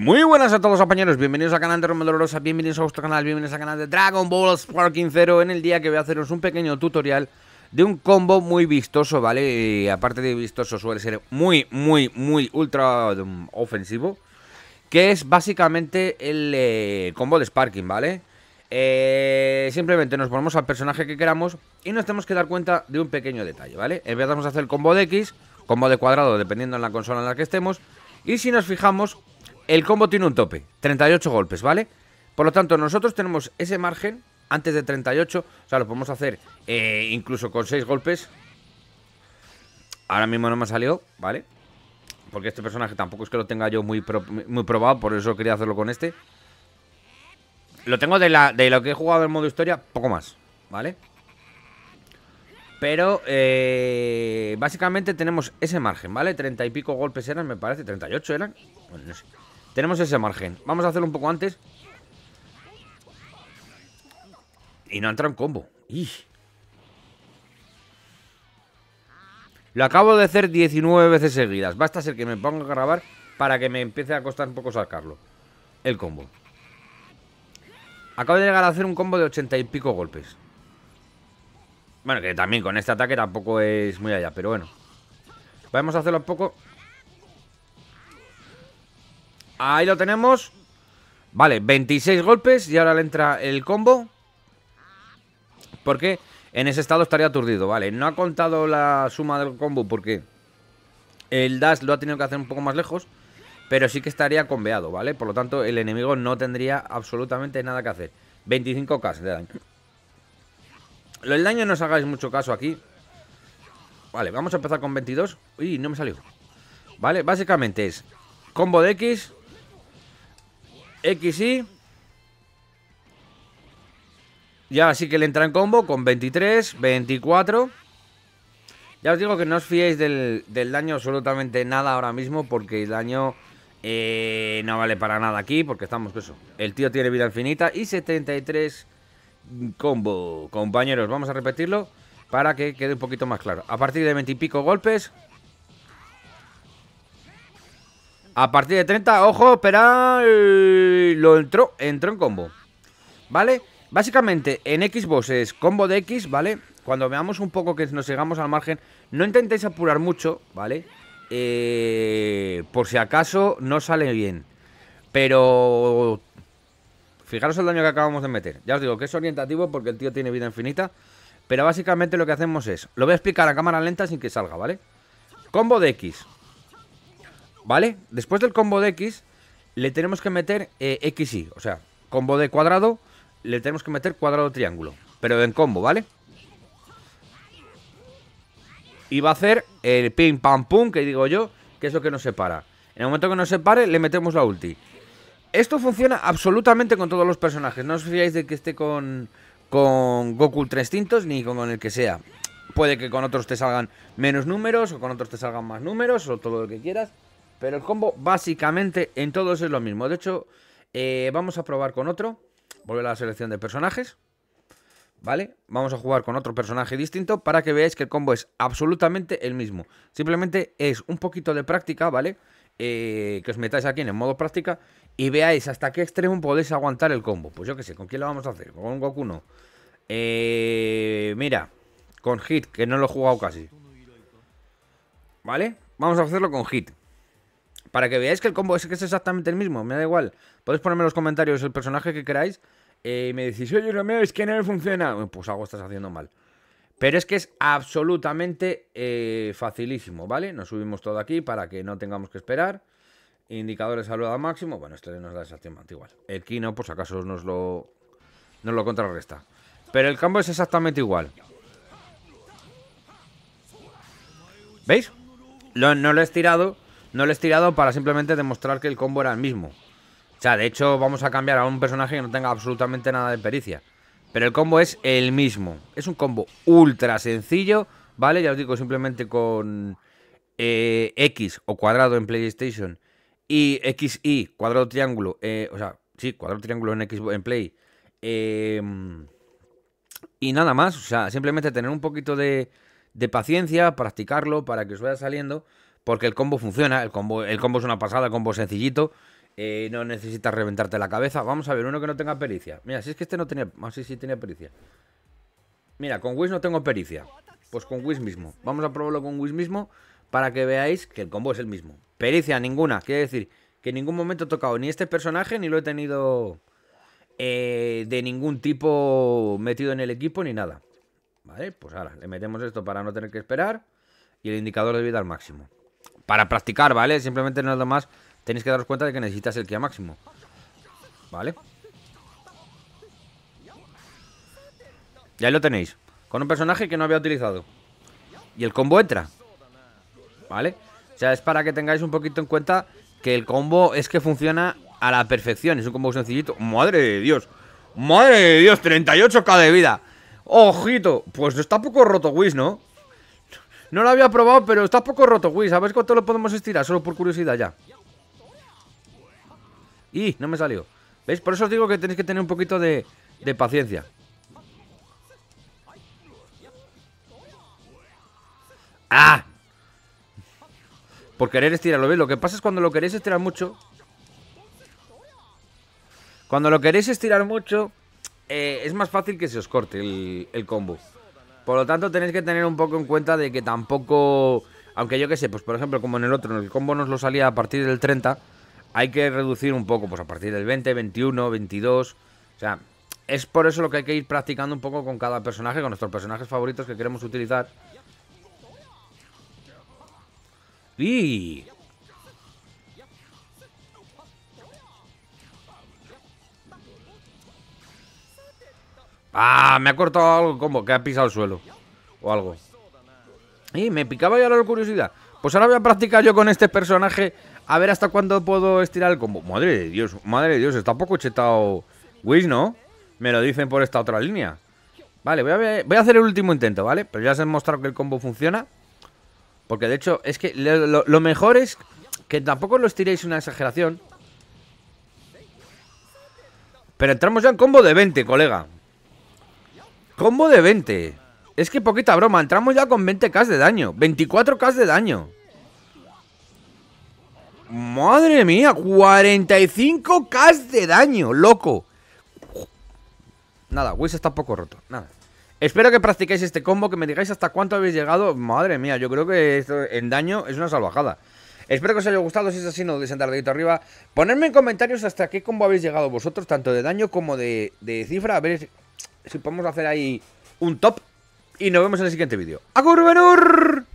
muy buenas a todos compañeros, bienvenidos al canal de bienvenidos a vuestro canal, bienvenidos al canal de Dragon Ball Sparking 0 En el día que voy a haceros un pequeño tutorial de un combo muy vistoso, ¿vale? Y aparte de vistoso suele ser muy, muy, muy ultra um, ofensivo Que es básicamente el eh, combo de Sparking, ¿vale? Eh, simplemente nos ponemos al personaje que queramos y nos tenemos que dar cuenta de un pequeño detalle, ¿vale? Empezamos a hacer el combo de X, combo de cuadrado dependiendo en la consola en la que estemos y si nos fijamos, el combo tiene un tope, 38 golpes, ¿vale? Por lo tanto, nosotros tenemos ese margen antes de 38, o sea, lo podemos hacer eh, incluso con 6 golpes. Ahora mismo no me ha salido, ¿vale? Porque este personaje tampoco es que lo tenga yo muy, muy probado, por eso quería hacerlo con este. Lo tengo de, la, lo que he jugado en modo historia, poco más, ¿vale? Pero eh, básicamente tenemos ese margen, ¿vale? Treinta y pico golpes eran, me parece, 38 eran. Bueno, no sé. Tenemos ese margen Vamos a hacerlo un poco antes Y no entra un combo Lo acabo de hacer 19 veces seguidas Basta ser que me ponga a grabar Para que me empiece a costar un poco sacarlo El combo Acabo de llegar a hacer un combo de 80 y pico golpes Bueno, que también con este ataque tampoco es muy allá Pero bueno Vamos a hacerlo un poco Ahí lo tenemos. Vale, 26 golpes y ahora le entra el combo. Porque en ese estado estaría aturdido. Vale, no ha contado la suma del combo porque el dash lo ha tenido que hacer un poco más lejos. Pero sí que estaría conveado, ¿vale? Por lo tanto, el enemigo no tendría absolutamente nada que hacer. 25k de daño. Lo del daño no os hagáis mucho caso aquí. Vale, vamos a empezar con 22. Uy, no me salió. Vale, básicamente es combo de X, XY. Ya sí que le entra en combo con 23, 24. Ya os digo que no os fiéis del, del daño absolutamente nada ahora mismo porque el daño eh, no vale para nada aquí porque estamos pues eso. El tío tiene vida infinita y 73 combo. Compañeros, vamos a repetirlo para que quede un poquito más claro. A partir de 20 y pico golpes, A partir de 30, ojo, espera lo entró, entró en combo. ¿Vale? Básicamente, en Xbox es combo de X, ¿vale? Cuando veamos un poco que nos llegamos al margen, no intentéis apurar mucho, ¿vale? Eh, por si acaso no sale bien. Pero... Fijaros el daño que acabamos de meter. Ya os digo que es orientativo porque el tío tiene vida infinita. Pero básicamente lo que hacemos es... Lo voy a explicar a cámara lenta sin que salga, ¿vale? Combo de X. ¿Vale? Después del combo de X, le tenemos que meter eh, XY. O sea, combo de cuadrado, le tenemos que meter cuadrado triángulo. Pero en combo, ¿vale? Y va a hacer el ping pam pum, que digo yo, que es lo que nos separa. En el momento que nos separe, le metemos la ulti. Esto funciona absolutamente con todos los personajes. No os fiáis de que esté con, con Goku Ultra ni con el que sea. Puede que con otros te salgan menos números, o con otros te salgan más números, o todo lo que quieras. Pero el combo básicamente en todos es lo mismo. De hecho, eh, vamos a probar con otro. Volver a la selección de personajes. ¿Vale? Vamos a jugar con otro personaje distinto para que veáis que el combo es absolutamente el mismo. Simplemente es un poquito de práctica, ¿vale? Eh, que os metáis aquí en el modo práctica y veáis hasta qué extremo podéis aguantar el combo. Pues yo qué sé, ¿con quién lo vamos a hacer? ¿Con Goku no? Eh, mira, con Hit, que no lo he jugado casi. ¿Vale? Vamos a hacerlo con Hit. Para que veáis que el combo es, que es exactamente el mismo, me da igual. Podéis ponerme en los comentarios el personaje que queráis eh, y me decís, oye Romeo, es que no me funciona. Pues algo estás haciendo mal. Pero es que es absolutamente eh, facilísimo, ¿vale? Nos subimos todo aquí para que no tengamos que esperar. Indicadores a al máximo. Bueno, este nos da exactamente igual. El Kino, pues acaso, nos lo, lo contrarresta. Pero el combo es exactamente igual. ¿Veis? no lo he estirado no lo he estirado para simplemente demostrar que el combo era el mismo. O sea, de hecho vamos a cambiar a un personaje que no tenga absolutamente nada de pericia. Pero el combo es el mismo. Es un combo ultra sencillo, ¿vale? Ya os digo, simplemente con eh, X o cuadrado en PlayStation y y cuadrado triángulo, eh, o sea, sí, cuadrado triángulo en X en Play. Em, y nada más, o sea, simplemente tener un poquito de, de paciencia, practicarlo para que os vaya saliendo, porque el combo funciona, el combo, el combo es una pasada, combo sencillito, eh, no necesitas reventarte la cabeza. Vamos a ver, uno que no tenga pericia. Mira, si es que este no tenía, ah, no sí, si tenía pericia. Mira, con Wish no tengo pericia. Pues con Wish mismo. Vamos a probarlo con Wish mismo para que veáis que el combo es el mismo. Pericia ninguna, quiere decir que en ningún momento he tocado ni este personaje ni lo he tenido eh, de ningún tipo metido en el equipo ni nada. ¿Vale? Pues ahora le metemos esto para no tener que esperar y el indicador de vida al máximo. Para practicar, ¿vale? Simplemente nada más tenéis que daros cuenta de que necesitas el Kia máximo. ¿Vale? Y ahí lo tenéis. Con un personaje que no había utilizado. Y el combo entra. ¿Vale? O sea, es para que tengáis un poquito en cuenta que el combo es que funciona a la perfección. Es un combo sencillito. ¡Madre de Dios! ¡Madre de Dios! ¡38k de vida! ¡Ojito! Pues está poco roto Wiz, ¿no? No lo había probado, pero está poco roto Wiz. A ver cuánto lo podemos estirar, solo por curiosidad ya. ¡Y! No me salió. ¿Veis? Por eso os digo que tenéis que tener un poquito de, paciencia. ¡Ah! Por querer estirarlo, ¿veis? Lo que pasa es cuando lo queréis estirar mucho... Cuando lo queréis estirar mucho, eh, es más fácil que se os corte el, combo. Por lo tanto, tenéis que tener un poco en cuenta de que tampoco... Aunque yo qué sé, pues por ejemplo, como en el otro, en el combo nos lo salía a partir del 30, hay que reducir un poco, pues a partir del 20, 21, 22. O sea, es por eso lo que hay que ir practicando un poco con cada personaje, con nuestros personajes favoritos que queremos utilizar. Y Ah, me ha cortado algo como que ha pisado el suelo. O algo. Y me picaba ya la curiosidad. Pues ahora voy a practicar yo con este personaje. A ver hasta cuándo puedo estirar el combo. Madre de Dios, madre de Dios. Está poco chetado Wish, ¿no? Me lo dicen por esta otra línea. Vale, voy a, ver, voy a hacer el último intento, ¿vale? Pero ya se he mostrado que el combo funciona. Porque de hecho, es que lo, lo mejor es que tampoco lo estiréis una exageración. Pero entramos ya en combo de 20, colega. Combo de 20. Es que poquita broma, entramos ya con 20k de daño. 24k de daño. Madre mía, 45k de daño, loco. Nada, Wiz está un poco roto, nada. Espero que practiquéis este combo, que me digáis hasta cuánto habéis llegado. Madre mía, yo creo que en daño es una salvajada. Espero que os haya gustado, si es así no deis dedito arriba. Ponedme en comentarios hasta qué combo habéis llegado vosotros, tanto de daño como de, de cifra. A ver si podemos hacer ahí un top. Y nos vemos en el siguiente vídeo. ¡A curvenur.